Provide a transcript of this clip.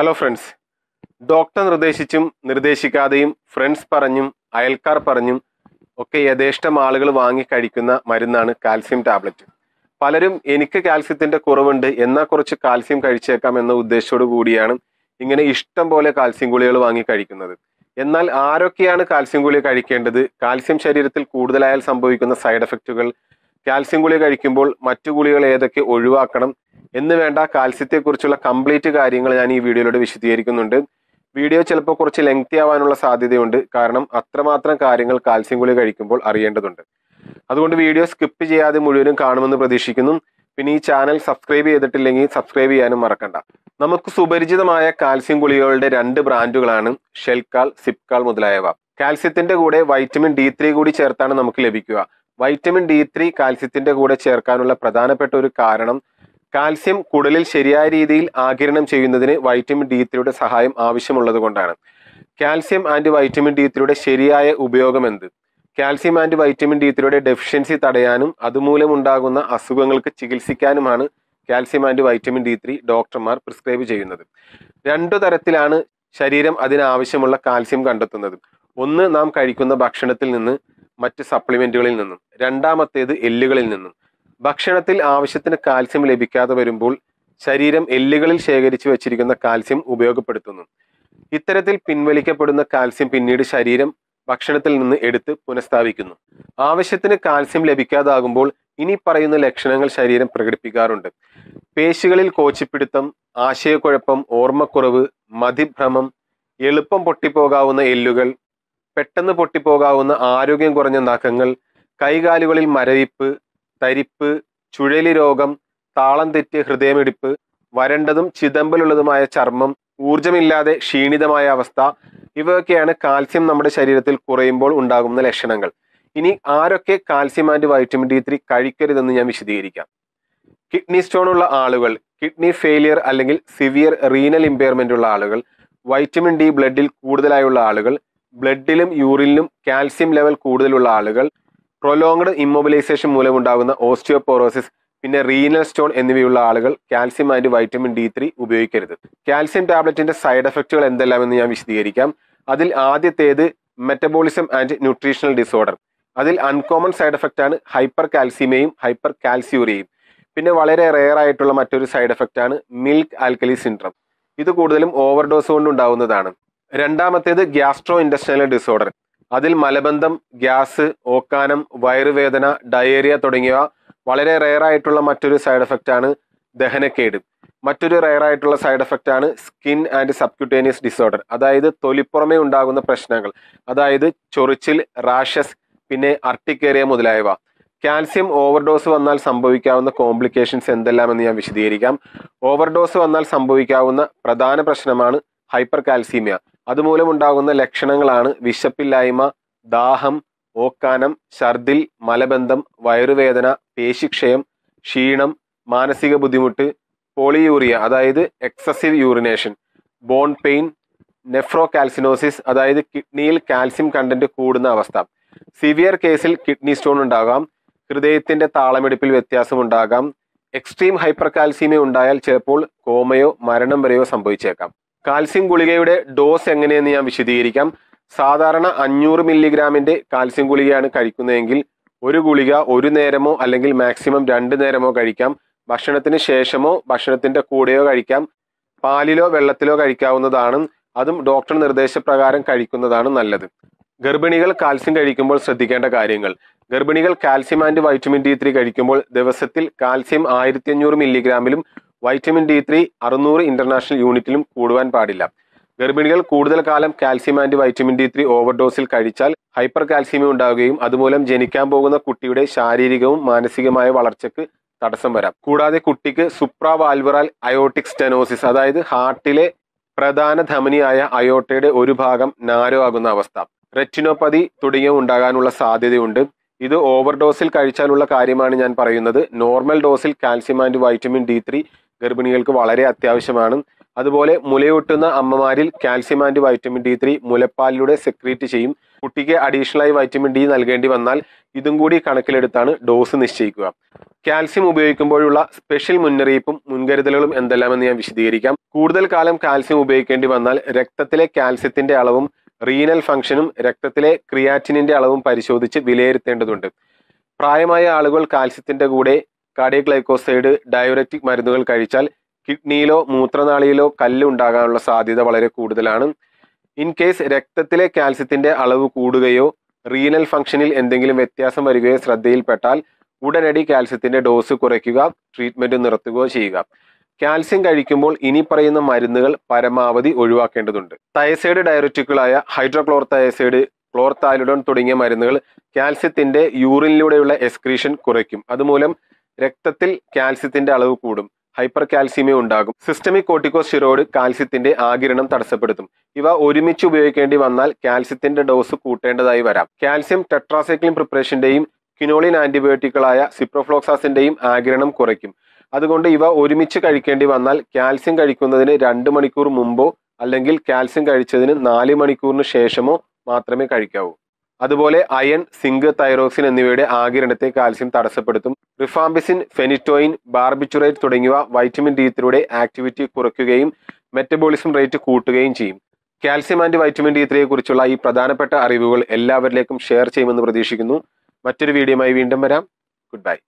hello friends doctor നിർദ്ദേശിച്ചും നിർദ്ദേശിക്കാതെയും friends പറഞ്ഞും അയൽക്കാർ പറഞ്ഞും ഒക്കെ യഥേഷ്ടം ആളുകൾ വാങ്ങി കഴിക്കുന്ന മരുന്നാണ് കാൽസ്യം ടാബ്ലറ്റ് പലരും എനിക്ക് കാൽസ്യത്തിൻ്റെ കുറവുണ്ട് എന്നാൽ കുറച്ച് കാൽസ്യം കഴിച്ചേക്കാം എന്ന ഉദ്ദേശത്തോടു കൂടിയാണ് ഇങ്ങനെ ഇഷ്ടം പോലെ കാൽസ്യം ഗുളികൾ വാങ്ങി കഴിക്കുന്നത് എന്നാൽ ആരൊക്കെയാണ് കാൽസ്യം ഗുളിക കഴിക്കേണ്ടത് കാൽസ്യം ശരീരത്തിൽ കൂടുതലായാൽ സംഭവിക്കുന്ന സൈഡ് എഫക്റ്റുകൾ കാൽസ്യം ഗുളിക കഴിക്കുമ്പോൾ മറ്റു ഗുളികൾ ഏതൊക്കെ ഒഴിവാക്കണം എന്ന് വേണ്ട കാൽസ്യത്തെക്കുറിച്ചുള്ള കംപ്ലീറ്റ് കാര്യങ്ങൾ ഞാൻ ഈ വീഡിയോയിലൂടെ വിശദീകരിക്കുന്നുണ്ട് വീഡിയോ ചിലപ്പോൾ കുറച്ച് ലെങ്തി ആവാനുള്ള സാധ്യതയുണ്ട് കാരണം അത്രമാത്രം കാര്യങ്ങൾ കാൽസ്യം ഗുളി കഴിക്കുമ്പോൾ അറിയേണ്ടതുണ്ട് അതുകൊണ്ട് വീഡിയോ സ്കിപ്പ് ചെയ്യാതെ മുഴുവനും കാണുമെന്ന് പ്രതീക്ഷിക്കുന്നു പിന്നെ ഈ ചാനൽ സബ്സ്ക്രൈബ് ചെയ്തിട്ടില്ലെങ്കിൽ സബ്സ്ക്രൈബ് ചെയ്യാനും മറക്കണ്ട നമുക്ക് സുപരിചിതമായ കാൽസ്യം ഗുളികകളുടെ രണ്ട് ബ്രാൻഡുകളാണ് ഷെൽകാൾ സിപ്കാൾ മുതലായവ കാൽസ്യത്തിന്റെ കൂടെ വൈറ്റമിൻ ഡി ത്രീ കൂടി ചേർത്താണ് നമുക്ക് ലഭിക്കുക വൈറ്റമിൻ ഡി ത്രീ കാൽസ്യത്തിന്റെ കൂടെ ചേർക്കാനുള്ള പ്രധാനപ്പെട്ട ഒരു കാരണം കാൽസ്യം കുടലിൽ ശരിയായ രീതിയിൽ ആകിരണം ചെയ്യുന്നതിന് വൈറ്റമിൻ ഡി ത്രീയുടെ സഹായം ആവശ്യമുള്ളത് കൊണ്ടാണ് കാൽസ്യം ആൻഡ് വൈറ്റമിൻ ഡി ത്രീയുടെ ശരിയായ ഉപയോഗം എന്ത് കാൽസ്യം ആൻഡ് വൈറ്റമിൻ ഡി ത്രീയുടെ ഡെഫിഷ്യൻസി തടയാനും അതുമൂലം ഉണ്ടാകുന്ന അസുഖങ്ങൾക്ക് ചികിത്സിക്കാനുമാണ് calcium and vitamin D three ഡോക്ടർമാർ പ്രിസ്ക്രൈബ് ചെയ്യുന്നത് രണ്ടു തരത്തിലാണ് ശരീരം അതിനാവശ്യമുള്ള കാൽസ്യം കണ്ടെത്തുന്നത് ഒന്ന് നാം കഴിക്കുന്ന ഭക്ഷണത്തിൽ നിന്ന് മറ്റ് സപ്ലിമെൻറ്റുകളിൽ നിന്നും രണ്ടാമത്തേത് എല്ലുകളിൽ നിന്നും ഭക്ഷണത്തിൽ ആവശ്യത്തിന് കാൽസ്യം ലഭിക്കാതെ വരുമ്പോൾ ശരീരം എല്ലുകളിൽ ശേഖരിച്ചു വച്ചിരിക്കുന്ന കാൽസ്യം ഉപയോഗപ്പെടുത്തുന്നു ഇത്തരത്തിൽ പിൻവലിക്കപ്പെടുന്ന കാൽസ്യം പിന്നീട് ശരീരം ഭക്ഷണത്തിൽ നിന്ന് എടുത്ത് പുനഃസ്ഥാപിക്കുന്നു ആവശ്യത്തിന് കാൽസ്യം ലഭിക്കാതാകുമ്പോൾ ഇനി പറയുന്ന ലക്ഷണങ്ങൾ ശരീരം പ്രകടിപ്പിക്കാറുണ്ട് പേശികളിൽ കോച്ചിപ്പിടുത്തം ആശയക്കുഴപ്പം ഓർമ്മക്കുറവ് മതിഭ്രമം എളുപ്പം പൊട്ടിപ്പോകാവുന്ന എല്ലുകൾ പെട്ടെന്ന് പൊട്ടിപ്പോകാവുന്ന ആരോഗ്യം കുറഞ്ഞ നഖങ്ങൾ കൈകാലുകളിൽ മരവിപ്പ് തരിപ്പ് ചുഴലി രോഗം താളം തെറ്റിയ ഹൃദയമിടിപ്പ് വരണ്ടതും ചിതമ്പലുള്ളതുമായ ചർമ്മം ഊർജമില്ലാതെ ക്ഷീണിതമായ അവസ്ഥ ഇവയൊക്കെയാണ് കാൽസ്യം നമ്മുടെ ശരീരത്തിൽ കുറയുമ്പോൾ ഉണ്ടാകുന്ന ലക്ഷണങ്ങൾ ഇനി ആരൊക്കെ calcium and vitamin D three കഴിക്കരുതെന്ന് ഞാൻ വിശദീകരിക്കാം കിഡ്നി സ്റ്റോൺ ഉള്ള ആളുകൾ കിഡ്നി ഫെയിലിയർ അല്ലെങ്കിൽ സിവിയർ റീനൽ ഇമ്പയർമെൻ്റ് ഉള്ള ആളുകൾ വൈറ്റമിൻ ഡി ബ്ലഡിൽ കൂടുതലായുള്ള ആളുകൾ ബ്ലഡിലും യൂറിനിലും കാൽസ്യം ലെവൽ കൂടുതലുള്ള ആളുകൾ പ്രൊലോങ്ഡ് ഇമ്മൊബിലൈസേഷൻ മൂലമുണ്ടാകുന്ന ഓസ്റ്റിയോപോറോസിസ് പിന്നെ റീനൽ സ്റ്റോൺ എന്നിവയുള്ള ആളുകൾ calcium and vitamin D three ഉപയോഗിക്കരുത് കാൽസ്യം ടാബ്ലറ്റിന്റെ സൈഡ് എഫക്റ്റുകൾ എന്തെല്ലാമെന്ന് ഞാൻ വിശദീകരിക്കാം അതിൽ ആദ്യത്തേത് മെറ്റബോളിസം ആൻഡ് ന്യൂട്രീഷണൽ ഡിസോർഡർ അതിൽ അൺകോമൺ സൈഡ് എഫക്റ്റ് ആണ് ഹൈപ്പർ കാൽസ്യമയും ഹൈപ്പർ കാൽസ്യൂറിയയും പിന്നെ വളരെ റെയർ ആയിട്ടുള്ള മറ്റൊരു സൈഡ് എഫക്റ്റ് ആണ് മിൽക്ക് ആൽക്കലി സിൻഡ്രം ഇത് കൂടുതലും ഓവർഡോസ് കൊണ്ട് ഉണ്ടാവുന്നതാണ് രണ്ടാമത്തേത് ഗ്യാസ്ട്രോ ഇൻഡസ്ട്രിയൽ ഡിസോർഡർ അതിൽ മലബന്ധം ഗ്യാസ് ഓക്കാനം വയറുവേദന ഡയേറിയ തുടങ്ങിയവ വളരെ ആയിട്ടുള്ള മറ്റൊരു സൈഡ് എഫക്റ്റ് ആണ് ദഹനക്കേട് മറ്റൊരു ആയിട്ടുള്ള സൈഡ് എഫക്റ്റ് ആണ് സ്കിൻ ആൻഡ് സബ്ക്യൂട്ടേനിയസ് ഡിസോർഡർ അതായത് തൊലിപ്പുറമേ ഉണ്ടാകുന്ന പ്രശ്നങ്ങൾ അതായത് ചൊറിച്ചിൽ റാഷസ് പിന്നെ അർട്ടിക്കേറിയ മുതലായവ കാൽസ്യം ഓവർഡോസ് വന്നാൽ സംഭവിക്കാവുന്ന കോംപ്ലിക്കേഷൻസ് എന്തെല്ലാമെന്ന് ഞാൻ വിശദീകരിക്കാം ഓവർഡോസ് വന്നാൽ സംഭവിക്കാവുന്ന പ്രധാന പ്രശ്നമാണ് ഹൈപ്പർ കാൽസീമിയ അതുമൂലമുണ്ടാകുന്ന ലക്ഷണങ്ങളാണ് വിശപ്പില്ലായ്മ ദാഹം ഓക്കാനം ഛർദിൽ മലബന്ധം വയറുവേദന പേശിക്ഷയം ക്ഷീണം മാനസിക ബുദ്ധിമുട്ട് പോളിയൂറിയ അതായത് excessive urination bone pain nephrocalcinosis അതായത് കിഡ്നിയിൽ കാൽസ്യം കണ്ടന്റ് കൂടുന്ന അവസ്ഥ സിവിയർ കേസിൽ കിഡ്നി സ്റ്റോൺ ഉണ്ടാകാം ഹൃദയത്തിന്റെ താളമെടുപ്പിൽ ഉണ്ടാകാം എക്സ്ട്രീം ഹൈപ്പർ കാൽസ്യമി ഉണ്ടായാൽ ചിലപ്പോൾ കോമയോ മരണം വരെയോ സംഭവിച്ചേക്കാം കാൽസ്യം ഗുളികയുടെ ഡോസ് എങ്ങനെയെന്ന് ഞാൻ വിശദീകരിക്കാം സാധാരണ അഞ്ഞൂറ് മില്ലിഗ്രാമിൻ്റെ കാൽസ്യം ഗുളികയാണ് കഴിക്കുന്നതെങ്കിൽ ഒരു ഗുളിക ഒരു നേരമോ അല്ലെങ്കിൽ മാക്സിമം രണ്ട് നേരമോ കഴിക്കാം ഭക്ഷണത്തിന് ശേഷമോ ഭക്ഷണത്തിൻ്റെ കൂടെയോ കഴിക്കാം പാലിലോ വെള്ളത്തിലോ കഴിക്കാവുന്നതാണ് അതും ഡോക്ടർ നിർദ്ദേശപ്രകാരം കഴിക്കുന്നതാണ് നല്ലത് ഗർഭിണികൾ കാൽസ്യം കഴിക്കുമ്പോൾ ശ്രദ്ധിക്കേണ്ട കാര്യങ്ങൾ ഗർഭിണികൾ calcium and vitamin D three കഴിക്കുമ്പോൾ ദിവസത്തിൽ കാൽസ്യം ആയിരത്തി അഞ്ഞൂറ് മില്ലിഗ്രാമിലും വൈറ്റമിൻ ഡി ത്രീ അറുന്നൂറ് ഇന്റർനാഷണൽ യൂണിറ്റിലും കൂടുവാൻ പാടില്ല ഗർഭിണികൾ കൂടുതൽ കാലം calcium and vitamin D three ഓവർഡോസിൽ കഴിച്ചാൽ ഹൈപ്പർ കാൽസ്യമി ഉണ്ടാവുകയും അതുമൂലം ജനിക്കാൻ പോകുന്ന കുട്ടിയുടെ ശാരീരികവും മാനസികമായ വളർച്ചയ്ക്ക് തടസ്സം വരാം കൂടാതെ കുട്ടിക്ക് സുപ്രാവാൽവറാൽ അയോട്ടിക് സ്റ്റെനോസിസ് അതായത് ഹാർട്ടിലെ പ്രധാന ധമനിയായ അയോട്ടയുടെ ഒരു ഭാഗം നാരോ ആകുന്ന അവസ്ഥ റെറ്റിനോപ്പതി തുടങ്ങിയ ഉണ്ടാകാനുള്ള സാധ്യതയുണ്ട് ഇത് ഓവർഡോസിൽ കഴിച്ചാലുള്ള കാര്യമാണ് ഞാൻ പറയുന്നത് നോർമൽ ഡോസിൽ calcium and vitamin D three ഗർഭിണികൾക്ക് വളരെ അത്യാവശ്യമാണ് അതുപോലെ മുലയൂട്ടുന്ന അമ്മമാരിൽ calcium and vitamin D three മുലപ്പാലിലൂടെ സെക്രീറ്റ് ചെയ്യും കുട്ടിക്ക് അഡീഷണലായി വൈറ്റമിൻ ഡി നൽകേണ്ടി വന്നാൽ ഇതും കൂടി കണക്കിലെടുത്താണ് ഡോസ് നിശ്ചയിക്കുക കാൽസ്യം ഉപയോഗിക്കുമ്പോഴുള്ള സ്പെഷ്യൽ മുന്നറിയിപ്പും മുൻകരുതലുകളും എന്തെല്ലാമെന്ന് ഞാൻ വിശദീകരിക്കാം കൂടുതൽ കാലം കാൽസ്യം ഉപയോഗിക്കേണ്ടി വന്നാൽ രക്തത്തിലെ കാൽസ്യത്തിന്റെ അളവും റീനൽ ഫംഗ്ഷനും രക്തത്തിലെ ക്രിയാറ്റിനിന്റെ അളവും പരിശോധിച്ച് വിലയിരുത്തേണ്ടതുണ്ട് പ്രായമായ ആളുകൾ കാൽസ്യത്തിന്റെ കൂടെ കാർഡിയക്ലൈക്കോസൈഡ് ഡയബറ്റിക് മരുന്നുകൾ കഴിച്ചാൽ കിഡ്നിയിലോ മൂത്രനാളിയിലോ കല്ല് ഉണ്ടാകാനുള്ള സാധ്യത വളരെ കൂടുതലാണ് ഇൻ കേസ് രക്തത്തിലെ കാൽസ്യത്തിന്റെ അളവ് കൂടുകയോ റീനൽ ഫംഗ്ഷനിൽ എന്തെങ്കിലും വ്യത്യാസം വരികയോ ശ്രദ്ധയിൽപ്പെട്ടാൽ ഉടനടി കാൽസ്യത്തിന്റെ ഡോസ് കുറയ്ക്കുക ട്രീറ്റ്മെന്റ് നിർത്തുകയോ ചെയ്യുക കാൽസ്യം കഴിക്കുമ്പോൾ ഇനി പറയുന്ന മരുന്നുകൾ പരമാവധി ഒഴിവാക്കേണ്ടതുണ്ട് തയസൈഡ് ഡയററ്റിക്കുകളായ ഹൈഡ്രോക്ലോർതയസൈഡ് തയസൈഡ് ക്ലോർതാലിഡോൺ തുടങ്ങിയ മരുന്നുകൾ കാൽസ്യത്തിന്റെ യൂറിനിലൂടെയുള്ള എക്സ്ക്രീഷൻ കുറയ്ക്കും അതുമൂലം രക്തത്തിൽ കാൽസ്യത്തിന്റെ അളവ് കൂടും ഹൈപ്പർ കാൽസ്യമേ ഉണ്ടാകും സിസ്റ്റമിക് കോർട്ടിക്കോസ്റ്റിറോയിഡ് കാൽസ്യത്തിന്റെ ആകിരണം തടസ്സപ്പെടുത്തും ഇവ ഒരുമിച്ച് ഉപയോഗിക്കേണ്ടി വന്നാൽ കാൽസ്യത്തിന്റെ ഡോസ് കൂട്ടേണ്ടതായി വരാം കാൽസ്യം ടെട്രാസൈക്ലിൻ പ്രിപ്പറേഷന്റെയും കിനോളിൻ ആന്റിബയോട്ടിക്കുകളായ സിപ്രോഫ്ലോക്സാസിന്റെയും ആകിരണം കുറയ്ക്കും അതുകൊണ്ട് ഇവ ഒരുമിച്ച് കഴിക്കേണ്ടി വന്നാൽ കാൽസ്യം കഴിക്കുന്നതിന് രണ്ട് മണിക്കൂർ മുമ്പോ അല്ലെങ്കിൽ കാൽസ്യം കഴിച്ചതിന് നാല് മണിക്കൂറിന് ശേഷമോ മാത്രമേ കഴിക്കാവൂ അതുപോലെ അയൺ സിങ്ക് തൈറോക്സിൻ എന്നിവയുടെ ആകിരണത്തെ കാൽസ്യം തടസ്സപ്പെടുത്തും റിഫാംബിസിൻ ഫെനിറ്റോയിൻ ബാർബിച്ചുറേറ്റ് തുടങ്ങിയവ വൈറ്റമിൻ ഡി ത്രീയുടെ ആക്ടിവിറ്റി കുറയ്ക്കുകയും മെറ്റബോളിസം റേറ്റ് കൂട്ടുകയും ചെയ്യും കാൽസ്യം ആൻഡ് വൈറ്റമിൻ ഡി ത്രീയെ കുറിച്ചുള്ള ഈ പ്രധാനപ്പെട്ട അറിവുകൾ എല്ലാവരിലേക്കും ഷെയർ ചെയ്യുമെന്ന് പ്രതീക്ഷിക്കുന്നു മറ്റൊരു വീഡിയോയുമായി വീണ്ടും വരാം ഗുഡ് ബൈ